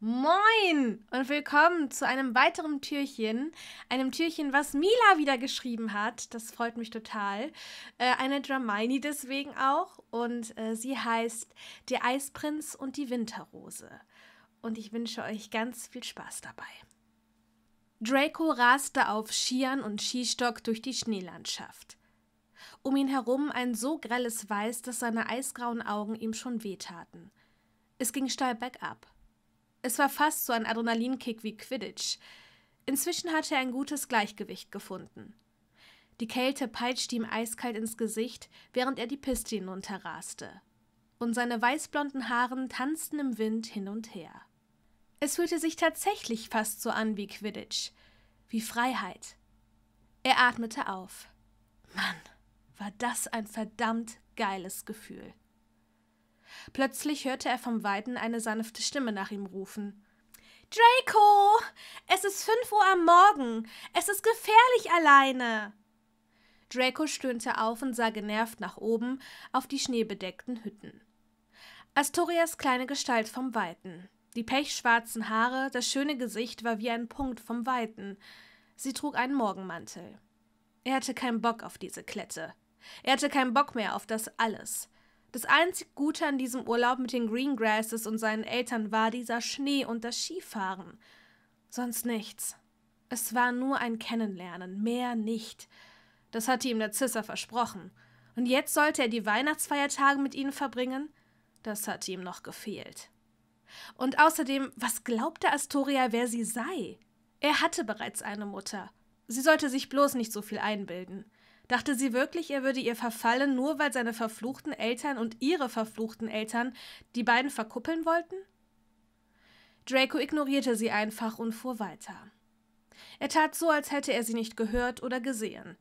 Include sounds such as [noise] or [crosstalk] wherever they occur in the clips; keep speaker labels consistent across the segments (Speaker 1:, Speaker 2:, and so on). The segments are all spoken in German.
Speaker 1: Moin und willkommen zu einem weiteren Türchen, einem Türchen, was Mila wieder geschrieben hat. Das freut mich total. Äh, eine Dramini deswegen auch. Und äh, sie heißt Der Eisprinz und die Winterrose. Und ich wünsche euch ganz viel Spaß dabei. Draco raste auf Skiern und Skistock durch die Schneelandschaft. Um ihn herum ein so grelles Weiß, dass seine eisgrauen Augen ihm schon wehtaten. Es ging steil bergab. Es war fast so ein Adrenalinkick wie Quidditch. Inzwischen hatte er ein gutes Gleichgewicht gefunden. Die Kälte peitschte ihm eiskalt ins Gesicht, während er die Piste hinunterraste. Und seine weißblonden Haaren tanzten im Wind hin und her. Es fühlte sich tatsächlich fast so an wie Quidditch, wie Freiheit. Er atmete auf. Mann, war das ein verdammt geiles Gefühl. Plötzlich hörte er vom Weiten eine sanfte Stimme nach ihm rufen. Draco! Es ist fünf Uhr am Morgen. Es ist gefährlich alleine. Draco stöhnte auf und sah genervt nach oben auf die schneebedeckten Hütten. Astorias kleine Gestalt vom Weiten. Die pechschwarzen Haare, das schöne Gesicht war wie ein Punkt vom Weiten. Sie trug einen Morgenmantel. Er hatte keinen Bock auf diese Klette. Er hatte keinen Bock mehr auf das alles. Das einzig Gute an diesem Urlaub mit den Greengrasses und seinen Eltern war dieser Schnee und das Skifahren. Sonst nichts. Es war nur ein Kennenlernen, mehr nicht. Das hatte ihm der Zisser versprochen. Und jetzt sollte er die Weihnachtsfeiertage mit ihnen verbringen? Das hatte ihm noch gefehlt. Und außerdem, was glaubte Astoria, wer sie sei? Er hatte bereits eine Mutter. Sie sollte sich bloß nicht so viel einbilden. Dachte sie wirklich, er würde ihr verfallen, nur weil seine verfluchten Eltern und ihre verfluchten Eltern die beiden verkuppeln wollten? Draco ignorierte sie einfach und fuhr weiter. Er tat so, als hätte er sie nicht gehört oder gesehen.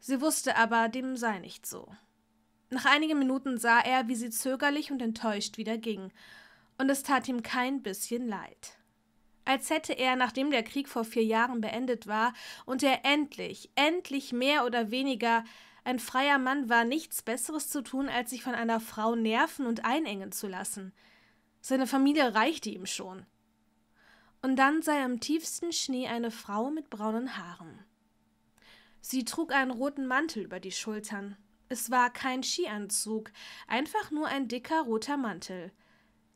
Speaker 1: Sie wusste aber, dem sei nicht so. Nach einigen Minuten sah er, wie sie zögerlich und enttäuscht wieder ging, und es tat ihm kein bisschen leid als hätte er, nachdem der Krieg vor vier Jahren beendet war und er endlich, endlich mehr oder weniger ein freier Mann war, nichts Besseres zu tun, als sich von einer Frau nerven und einengen zu lassen. Seine Familie reichte ihm schon. Und dann sei am tiefsten Schnee eine Frau mit braunen Haaren. Sie trug einen roten Mantel über die Schultern. Es war kein Skianzug, einfach nur ein dicker roter Mantel.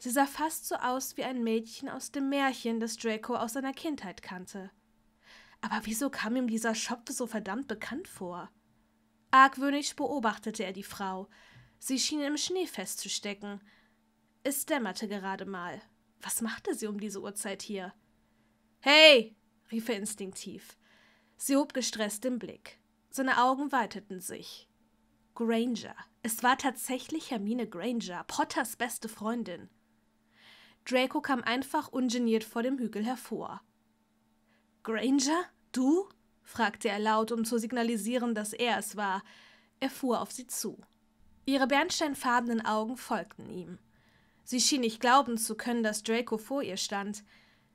Speaker 1: Sie sah fast so aus wie ein Mädchen aus dem Märchen, das Draco aus seiner Kindheit kannte. Aber wieso kam ihm dieser Schopf so verdammt bekannt vor? Argwöhnisch beobachtete er die Frau. Sie schien im Schnee festzustecken. Es dämmerte gerade mal. Was machte sie um diese Uhrzeit hier? Hey! rief er instinktiv. Sie hob gestresst den Blick. Seine Augen weiteten sich. Granger. Es war tatsächlich Hermine Granger, Potters beste Freundin. Draco kam einfach ungeniert vor dem Hügel hervor. Granger, du? fragte er laut, um zu signalisieren, dass er es war. Er fuhr auf sie zu. Ihre bernsteinfarbenen Augen folgten ihm. Sie schien nicht glauben zu können, dass Draco vor ihr stand.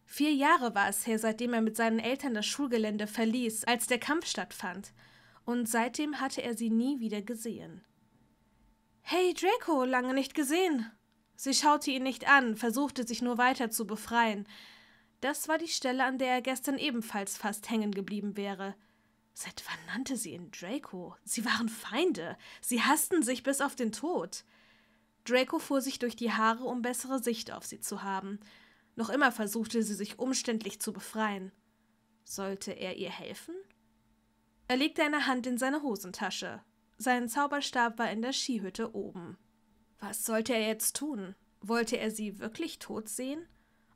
Speaker 1: Vier Jahre war es her, seitdem er mit seinen Eltern das Schulgelände verließ, als der Kampf stattfand, und seitdem hatte er sie nie wieder gesehen. Hey Draco, lange nicht gesehen, Sie schaute ihn nicht an, versuchte sich nur weiter zu befreien. Das war die Stelle, an der er gestern ebenfalls fast hängen geblieben wäre. Seit wann nannte sie ihn Draco? Sie waren Feinde. Sie hassten sich bis auf den Tod. Draco fuhr sich durch die Haare, um bessere Sicht auf sie zu haben. Noch immer versuchte sie sich umständlich zu befreien. Sollte er ihr helfen? Er legte eine Hand in seine Hosentasche. Sein Zauberstab war in der Skihütte oben. Was sollte er jetzt tun? Wollte er sie wirklich tot sehen?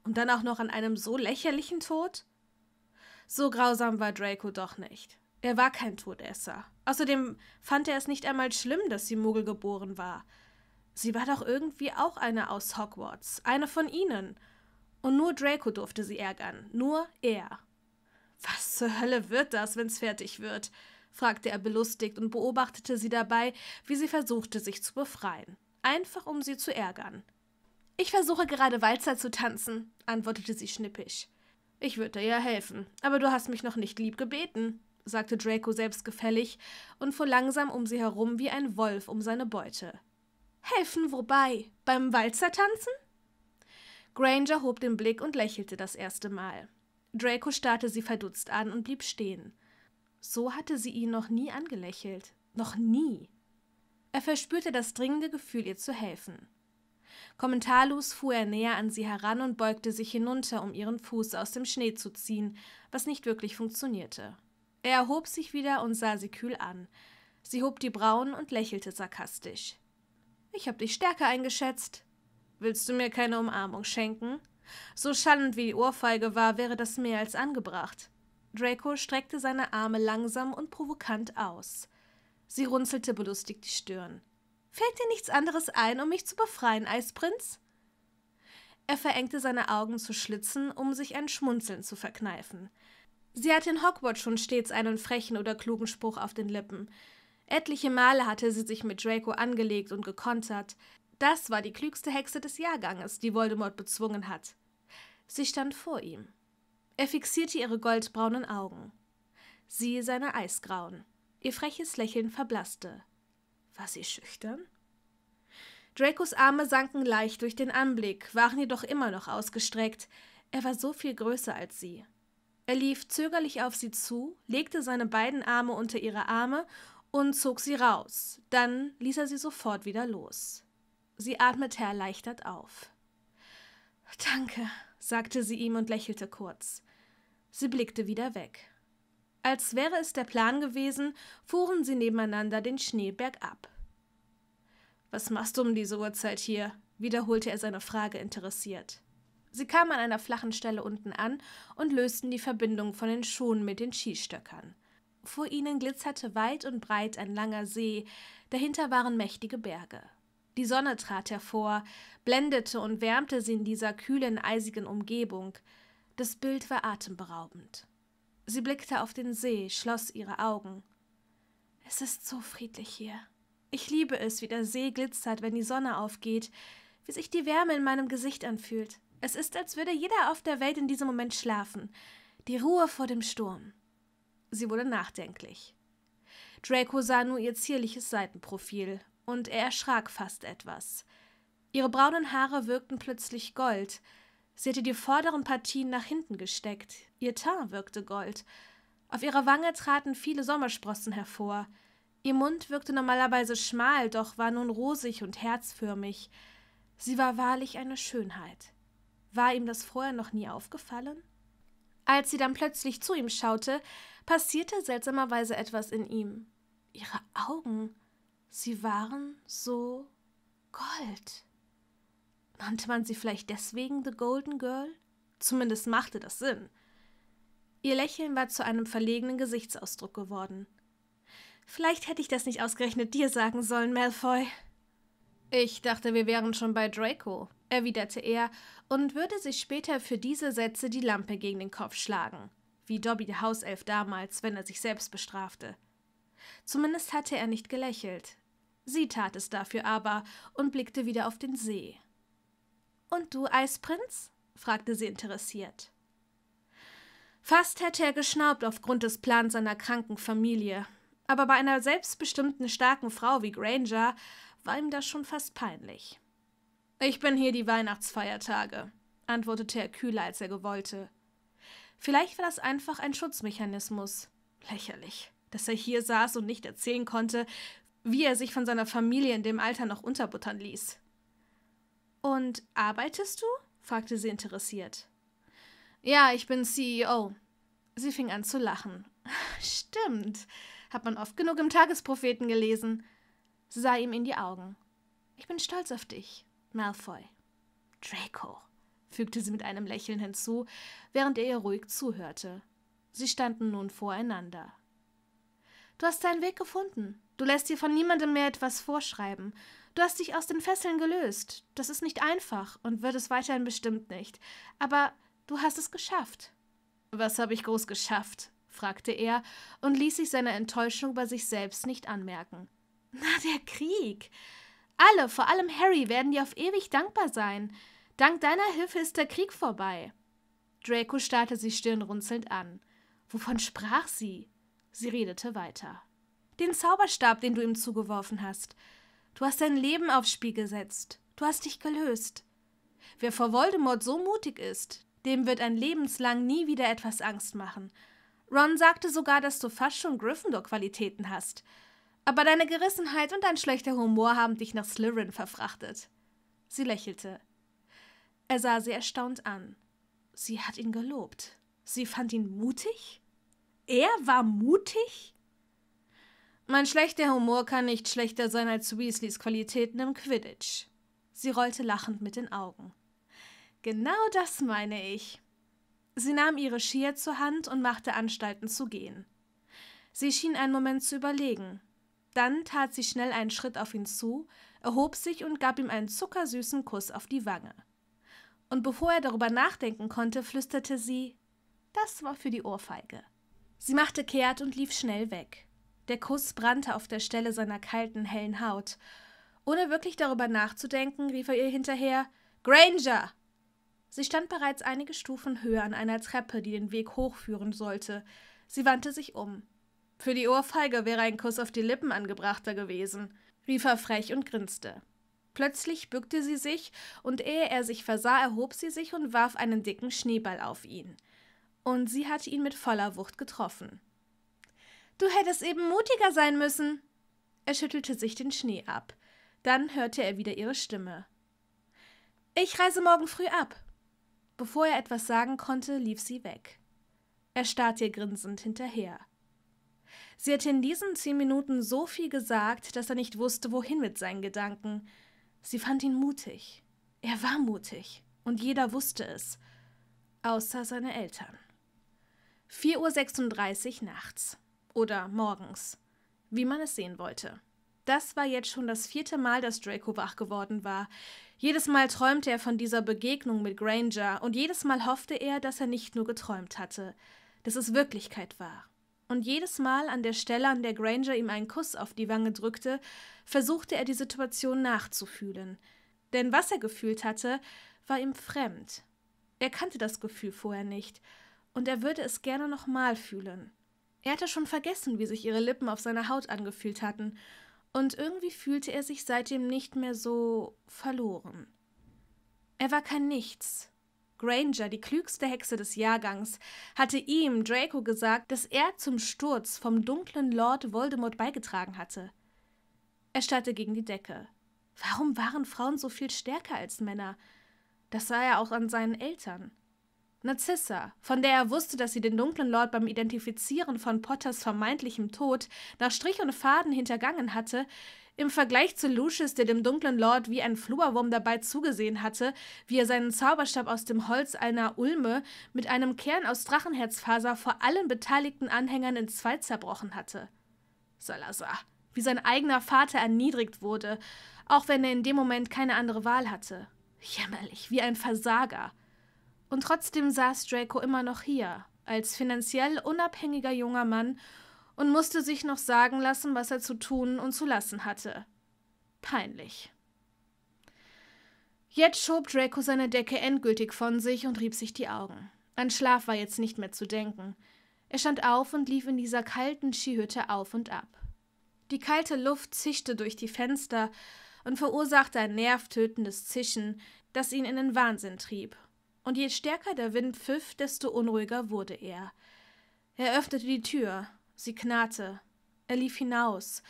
Speaker 1: Und dann auch noch an einem so lächerlichen Tod? So grausam war Draco doch nicht. Er war kein Todesser. Außerdem fand er es nicht einmal schlimm, dass sie Muggel geboren war. Sie war doch irgendwie auch eine aus Hogwarts, eine von ihnen. Und nur Draco durfte sie ärgern, nur er. Was zur Hölle wird das, wenn's fertig wird? fragte er belustigt und beobachtete sie dabei, wie sie versuchte, sich zu befreien einfach um sie zu ärgern. Ich versuche gerade Walzer zu tanzen, antwortete sie schnippisch. Ich würde dir ja helfen, aber du hast mich noch nicht lieb gebeten, sagte Draco selbstgefällig und fuhr langsam um sie herum wie ein Wolf um seine Beute. Helfen wobei? Beim Walzer tanzen? Granger hob den Blick und lächelte das erste Mal. Draco starrte sie verdutzt an und blieb stehen. So hatte sie ihn noch nie angelächelt. Noch nie. Er verspürte das dringende Gefühl, ihr zu helfen. Kommentarlos fuhr er näher an sie heran und beugte sich hinunter, um ihren Fuß aus dem Schnee zu ziehen, was nicht wirklich funktionierte. Er erhob sich wieder und sah sie kühl an. Sie hob die Brauen und lächelte sarkastisch. Ich hab dich stärker eingeschätzt. Willst du mir keine Umarmung schenken? So schallend wie die Ohrfeige war, wäre das mehr als angebracht. Draco streckte seine Arme langsam und provokant aus. Sie runzelte belustigt die Stirn. Fällt dir nichts anderes ein, um mich zu befreien, Eisprinz? Er verengte seine Augen zu Schlitzen, um sich ein Schmunzeln zu verkneifen. Sie hatte in Hogwarts schon stets einen frechen oder klugen Spruch auf den Lippen. Etliche Male hatte sie sich mit Draco angelegt und gekontert. Das war die klügste Hexe des Jahrganges, die Voldemort bezwungen hat. Sie stand vor ihm. Er fixierte ihre goldbraunen Augen. Sie seine eisgrauen. Ihr freches Lächeln verblasste. War sie schüchtern? Dracos Arme sanken leicht durch den Anblick, waren jedoch immer noch ausgestreckt. Er war so viel größer als sie. Er lief zögerlich auf sie zu, legte seine beiden Arme unter ihre Arme und zog sie raus. Dann ließ er sie sofort wieder los. Sie atmete erleichtert auf. Danke, sagte sie ihm und lächelte kurz. Sie blickte wieder weg. Als wäre es der Plan gewesen, fuhren sie nebeneinander den Schnee bergab. Was machst du um diese Uhrzeit hier? wiederholte er seine Frage interessiert. Sie kamen an einer flachen Stelle unten an und lösten die Verbindung von den Schuhen mit den Skistöckern. Vor ihnen glitzerte weit und breit ein langer See, dahinter waren mächtige Berge. Die Sonne trat hervor, blendete und wärmte sie in dieser kühlen, eisigen Umgebung. Das Bild war atemberaubend. Sie blickte auf den See, schloss ihre Augen. Es ist so friedlich hier. Ich liebe es, wie der See glitzert, wenn die Sonne aufgeht, wie sich die Wärme in meinem Gesicht anfühlt. Es ist, als würde jeder auf der Welt in diesem Moment schlafen. Die Ruhe vor dem Sturm. Sie wurde nachdenklich. Draco sah nur ihr zierliches Seitenprofil, und er erschrak fast etwas. Ihre braunen Haare wirkten plötzlich Gold, Sie hatte die vorderen Partien nach hinten gesteckt. Ihr Teint wirkte gold. Auf ihrer Wange traten viele Sommersprossen hervor. Ihr Mund wirkte normalerweise schmal, doch war nun rosig und herzförmig. Sie war wahrlich eine Schönheit. War ihm das vorher noch nie aufgefallen? Als sie dann plötzlich zu ihm schaute, passierte seltsamerweise etwas in ihm. Ihre Augen, sie waren so gold. Nannte man sie vielleicht deswegen The Golden Girl? Zumindest machte das Sinn. Ihr Lächeln war zu einem verlegenen Gesichtsausdruck geworden. Vielleicht hätte ich das nicht ausgerechnet dir sagen sollen, Malfoy. Ich dachte, wir wären schon bei Draco, erwiderte er und würde sich später für diese Sätze die Lampe gegen den Kopf schlagen, wie Dobby der Hauself damals, wenn er sich selbst bestrafte. Zumindest hatte er nicht gelächelt. Sie tat es dafür aber und blickte wieder auf den See. Und du, Eisprinz? fragte sie interessiert. Fast hätte er geschnaubt aufgrund des Plans seiner kranken Familie, aber bei einer selbstbestimmten starken Frau wie Granger war ihm das schon fast peinlich. Ich bin hier die Weihnachtsfeiertage, antwortete er kühler, als er gewollte. Vielleicht war das einfach ein Schutzmechanismus. Lächerlich, dass er hier saß und nicht erzählen konnte, wie er sich von seiner Familie in dem Alter noch unterbuttern ließ. Und arbeitest du? fragte sie interessiert. Ja, ich bin CEO. Sie fing an zu lachen. [laughs] Stimmt, hat man oft genug im Tagespropheten gelesen. Sie sah ihm in die Augen. Ich bin stolz auf dich, Malfoy. Draco, fügte sie mit einem Lächeln hinzu, während er ihr ruhig zuhörte. Sie standen nun voreinander. Du hast deinen Weg gefunden. Du lässt dir von niemandem mehr etwas vorschreiben. Du hast dich aus den Fesseln gelöst. Das ist nicht einfach und wird es weiterhin bestimmt nicht. Aber du hast es geschafft. Was habe ich groß geschafft? fragte er und ließ sich seine Enttäuschung bei sich selbst nicht anmerken. Na, der Krieg. Alle, vor allem Harry, werden dir auf ewig dankbar sein. Dank deiner Hilfe ist der Krieg vorbei. Draco starrte sie stirnrunzelnd an. Wovon sprach sie? Sie redete weiter. Den Zauberstab, den du ihm zugeworfen hast. Du hast dein Leben aufs Spiel gesetzt. Du hast dich gelöst. Wer vor Voldemort so mutig ist, dem wird ein Lebenslang nie wieder etwas Angst machen. Ron sagte sogar, dass du fast schon Gryffindor-Qualitäten hast. Aber deine Gerissenheit und dein schlechter Humor haben dich nach Slytherin verfrachtet. Sie lächelte. Er sah sie erstaunt an. Sie hat ihn gelobt. Sie fand ihn mutig? Er war mutig? Mein schlechter Humor kann nicht schlechter sein als Weasleys Qualitäten im Quidditch. Sie rollte lachend mit den Augen. Genau das meine ich. Sie nahm ihre Skier zur Hand und machte Anstalten zu gehen. Sie schien einen Moment zu überlegen. Dann tat sie schnell einen Schritt auf ihn zu, erhob sich und gab ihm einen zuckersüßen Kuss auf die Wange. Und bevor er darüber nachdenken konnte, flüsterte sie: Das war für die Ohrfeige. Sie machte kehrt und lief schnell weg. Der Kuss brannte auf der Stelle seiner kalten, hellen Haut. Ohne wirklich darüber nachzudenken, rief er ihr hinterher Granger. Sie stand bereits einige Stufen höher an einer Treppe, die den Weg hochführen sollte. Sie wandte sich um. Für die Ohrfeige wäre ein Kuss auf die Lippen angebrachter gewesen, rief er frech und grinste. Plötzlich bückte sie sich, und ehe er sich versah, erhob sie sich und warf einen dicken Schneeball auf ihn. Und sie hatte ihn mit voller Wucht getroffen. Du hättest eben mutiger sein müssen. Er schüttelte sich den Schnee ab. Dann hörte er wieder ihre Stimme. Ich reise morgen früh ab. Bevor er etwas sagen konnte, lief sie weg. Er starrte ihr grinsend hinterher. Sie hatte in diesen zehn Minuten so viel gesagt, dass er nicht wusste, wohin mit seinen Gedanken. Sie fand ihn mutig. Er war mutig. Und jeder wusste es. Außer seine Eltern. 4.36 Uhr nachts. Oder morgens. Wie man es sehen wollte. Das war jetzt schon das vierte Mal, dass Draco wach geworden war. Jedes Mal träumte er von dieser Begegnung mit Granger und jedes Mal hoffte er, dass er nicht nur geträumt hatte, dass es Wirklichkeit war. Und jedes Mal an der Stelle, an der Granger ihm einen Kuss auf die Wange drückte, versuchte er die Situation nachzufühlen. Denn was er gefühlt hatte, war ihm fremd. Er kannte das Gefühl vorher nicht und er würde es gerne nochmal fühlen. Er hatte schon vergessen, wie sich ihre Lippen auf seiner Haut angefühlt hatten, und irgendwie fühlte er sich seitdem nicht mehr so verloren. Er war kein Nichts. Granger, die klügste Hexe des Jahrgangs, hatte ihm, Draco, gesagt, dass er zum Sturz vom dunklen Lord Voldemort beigetragen hatte. Er starrte gegen die Decke. Warum waren Frauen so viel stärker als Männer? Das sah er auch an seinen Eltern. Narcissa, von der er wusste, dass sie den dunklen Lord beim Identifizieren von Potters vermeintlichem Tod nach Strich und Faden hintergangen hatte, im Vergleich zu Lucius, der dem dunklen Lord wie ein Flurwurm dabei zugesehen hatte, wie er seinen Zauberstab aus dem Holz einer Ulme mit einem Kern aus Drachenherzfaser vor allen beteiligten Anhängern in zwei zerbrochen hatte. Salazar, wie sein eigener Vater erniedrigt wurde, auch wenn er in dem Moment keine andere Wahl hatte. Jämmerlich, wie ein Versager. Und trotzdem saß Draco immer noch hier, als finanziell unabhängiger junger Mann und musste sich noch sagen lassen, was er zu tun und zu lassen hatte. Peinlich. Jetzt schob Draco seine Decke endgültig von sich und rieb sich die Augen. An Schlaf war jetzt nicht mehr zu denken. Er stand auf und lief in dieser kalten Skihütte auf und ab. Die kalte Luft zischte durch die Fenster und verursachte ein nervtötendes Zischen, das ihn in den Wahnsinn trieb und je stärker der Wind pfiff, desto unruhiger wurde er. Er öffnete die Tür, sie knarrte. Er lief hinaus,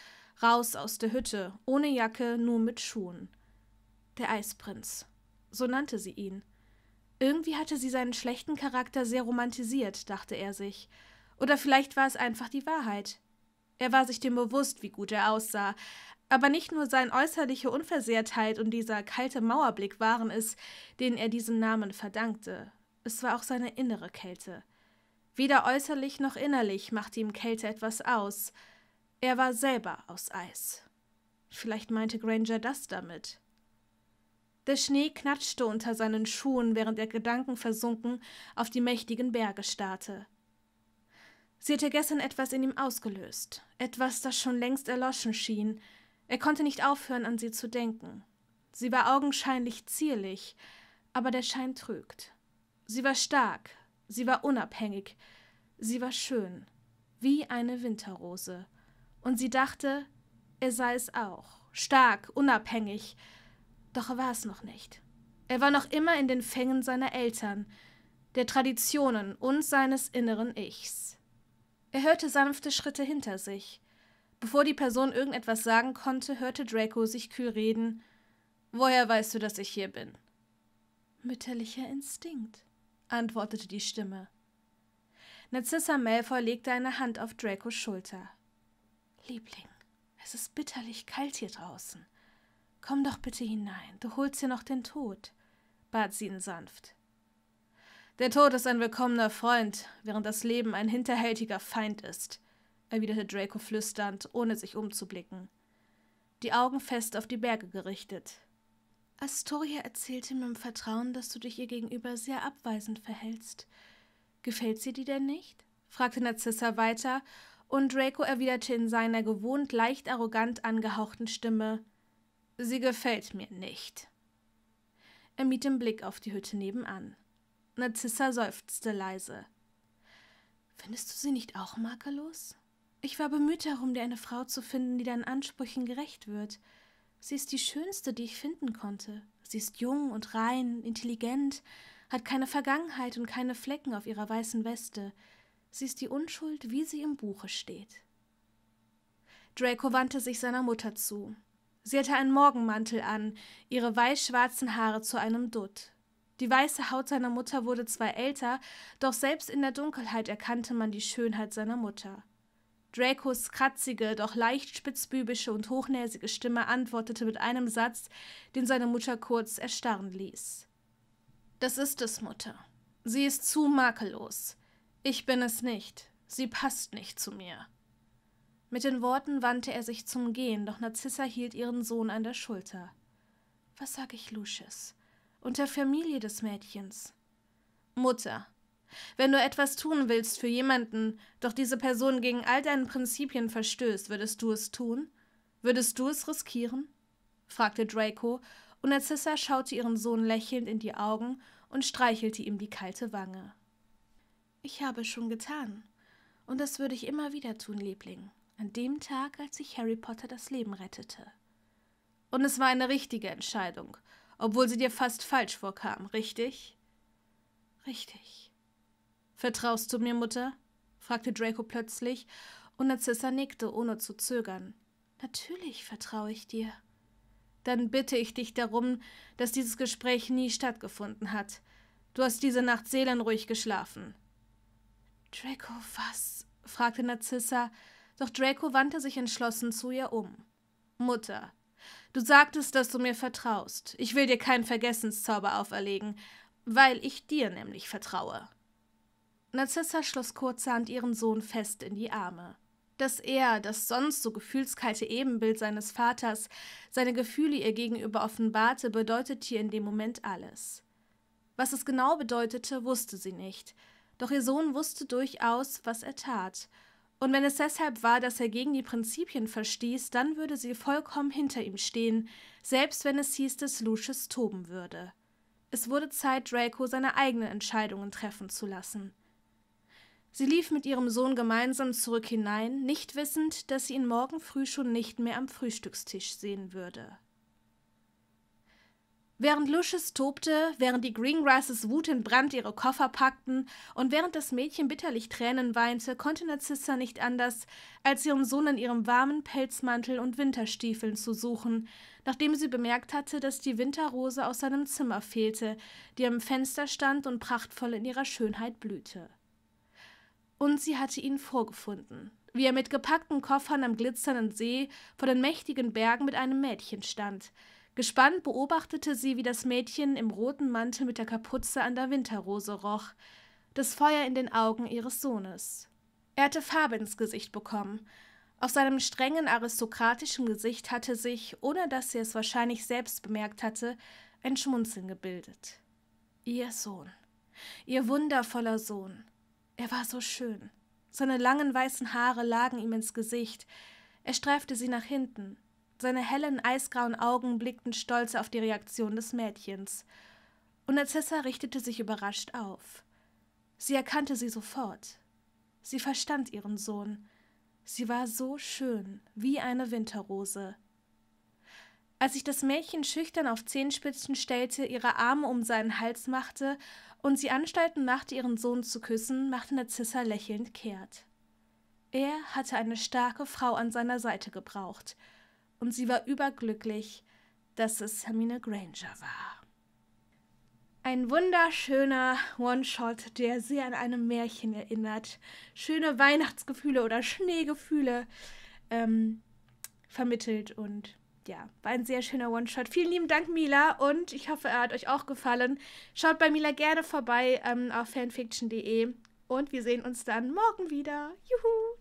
Speaker 1: raus aus der Hütte, ohne Jacke, nur mit Schuhen. Der Eisprinz. So nannte sie ihn. Irgendwie hatte sie seinen schlechten Charakter sehr romantisiert, dachte er sich. Oder vielleicht war es einfach die Wahrheit. Er war sich dem bewusst, wie gut er aussah, aber nicht nur seine äußerliche Unversehrtheit und dieser kalte Mauerblick waren es, denen er diesen Namen verdankte. Es war auch seine innere Kälte. Weder äußerlich noch innerlich machte ihm Kälte etwas aus. Er war selber aus Eis. Vielleicht meinte Granger das damit. Der Schnee knatschte unter seinen Schuhen, während er gedankenversunken auf die mächtigen Berge starrte. Sie hatte gestern etwas in ihm ausgelöst, etwas, das schon längst erloschen schien, er konnte nicht aufhören, an sie zu denken. Sie war augenscheinlich zierlich, aber der Schein trügt. Sie war stark, sie war unabhängig, sie war schön, wie eine Winterrose. Und sie dachte, er sei es auch, stark, unabhängig. Doch er war es noch nicht. Er war noch immer in den Fängen seiner Eltern, der Traditionen und seines inneren Ichs. Er hörte sanfte Schritte hinter sich. Bevor die Person irgendetwas sagen konnte, hörte Draco sich kühl reden. Woher weißt du, dass ich hier bin? Mütterlicher Instinkt, antwortete die Stimme. Narcissa Malfoy legte eine Hand auf Dracos Schulter. Liebling, es ist bitterlich kalt hier draußen. Komm doch bitte hinein, du holst hier noch den Tod, bat sie ihn sanft. Der Tod ist ein willkommener Freund, während das Leben ein hinterhältiger Feind ist, erwiderte Draco flüsternd, ohne sich umzublicken, die Augen fest auf die Berge gerichtet. Astoria erzählte mir im Vertrauen, dass du dich ihr gegenüber sehr abweisend verhältst. Gefällt sie dir denn nicht? fragte Narzissa weiter, und Draco erwiderte in seiner gewohnt leicht arrogant angehauchten Stimme Sie gefällt mir nicht. Er mied den Blick auf die Hütte nebenan. Narzissa seufzte leise. Findest du sie nicht auch makellos? Ich war bemüht darum, dir eine Frau zu finden, die deinen Ansprüchen gerecht wird. Sie ist die schönste, die ich finden konnte. Sie ist jung und rein, intelligent, hat keine Vergangenheit und keine Flecken auf ihrer weißen Weste. Sie ist die Unschuld, wie sie im Buche steht. Draco wandte sich seiner Mutter zu. Sie hatte einen Morgenmantel an, ihre weiß-schwarzen Haare zu einem Dutt. Die weiße Haut seiner Mutter wurde zwar älter, doch selbst in der Dunkelheit erkannte man die Schönheit seiner Mutter. Dracos kratzige, doch leicht spitzbübische und hochnäsige Stimme antwortete mit einem Satz, den seine Mutter kurz erstarren ließ. Das ist es, Mutter. Sie ist zu makellos. Ich bin es nicht. Sie passt nicht zu mir. Mit den Worten wandte er sich zum Gehen, doch Narzissa hielt ihren Sohn an der Schulter. Was sag ich Lucius? Und der Familie des Mädchens? Mutter, wenn du etwas tun willst für jemanden, doch diese Person gegen all deine Prinzipien verstößt, würdest du es tun? Würdest du es riskieren? fragte Draco, und Narcissa schaute ihren Sohn lächelnd in die Augen und streichelte ihm die kalte Wange. Ich habe es schon getan. Und das würde ich immer wieder tun, Liebling. An dem Tag, als ich Harry Potter das Leben rettete. Und es war eine richtige Entscheidung, obwohl sie dir fast falsch vorkam, richtig? Richtig. Vertraust du mir, Mutter? fragte Draco plötzlich, und Narcissa nickte, ohne zu zögern. Natürlich vertraue ich dir. Dann bitte ich dich darum, dass dieses Gespräch nie stattgefunden hat. Du hast diese Nacht seelenruhig geschlafen. Draco, was? fragte Narzissa, doch Draco wandte sich entschlossen zu ihr um. Mutter, du sagtest, dass du mir vertraust. Ich will dir keinen Vergessenszauber auferlegen, weil ich dir nämlich vertraue. Narzissa schloss kurzerhand ihren Sohn fest in die Arme. Dass er, das sonst so gefühlskalte Ebenbild seines Vaters, seine Gefühle ihr gegenüber offenbarte, bedeutete ihr in dem Moment alles. Was es genau bedeutete, wusste sie nicht, doch ihr Sohn wusste durchaus, was er tat, und wenn es deshalb war, dass er gegen die Prinzipien verstieß, dann würde sie vollkommen hinter ihm stehen, selbst wenn es hieß, dass Lucius toben würde. Es wurde Zeit, Draco seine eigenen Entscheidungen treffen zu lassen. Sie lief mit ihrem Sohn gemeinsam zurück hinein, nicht wissend, dass sie ihn morgen früh schon nicht mehr am Frühstückstisch sehen würde. Während Lusches tobte, während die Greengrasses Wut in Brand ihre Koffer packten und während das Mädchen bitterlich Tränen weinte, konnte Narzissa nicht anders, als ihren Sohn in ihrem warmen Pelzmantel und Winterstiefeln zu suchen, nachdem sie bemerkt hatte, dass die Winterrose aus seinem Zimmer fehlte, die am Fenster stand und prachtvoll in ihrer Schönheit blühte und sie hatte ihn vorgefunden, wie er mit gepackten Koffern am glitzernden See vor den mächtigen Bergen mit einem Mädchen stand. Gespannt beobachtete sie, wie das Mädchen im roten Mantel mit der Kapuze an der Winterrose roch, das Feuer in den Augen ihres Sohnes. Er hatte Farbe ins Gesicht bekommen. Auf seinem strengen aristokratischen Gesicht hatte sich, ohne dass sie es wahrscheinlich selbst bemerkt hatte, ein Schmunzeln gebildet. Ihr Sohn. Ihr wundervoller Sohn. Er war so schön. Seine langen weißen Haare lagen ihm ins Gesicht. Er streifte sie nach hinten. Seine hellen, eisgrauen Augen blickten stolz auf die Reaktion des Mädchens. Und Narcissa richtete sich überrascht auf. Sie erkannte sie sofort. Sie verstand ihren Sohn. Sie war so schön, wie eine Winterrose, als sich das Mädchen schüchtern auf Zehenspitzen stellte, ihre Arme um seinen Hals machte und sie Anstalten machte, ihren Sohn zu küssen, machte Narzissa lächelnd kehrt. Er hatte eine starke Frau an seiner Seite gebraucht, und sie war überglücklich, dass es Hermine Granger war. Ein wunderschöner One-Shot, der sehr an einem Märchen erinnert. Schöne Weihnachtsgefühle oder Schneegefühle ähm, vermittelt und ja, war ein sehr schöner One-Shot. Vielen lieben Dank, Mila, und ich hoffe, er hat euch auch gefallen. Schaut bei Mila gerne vorbei ähm, auf fanfiction.de und wir sehen uns dann morgen wieder. Juhu!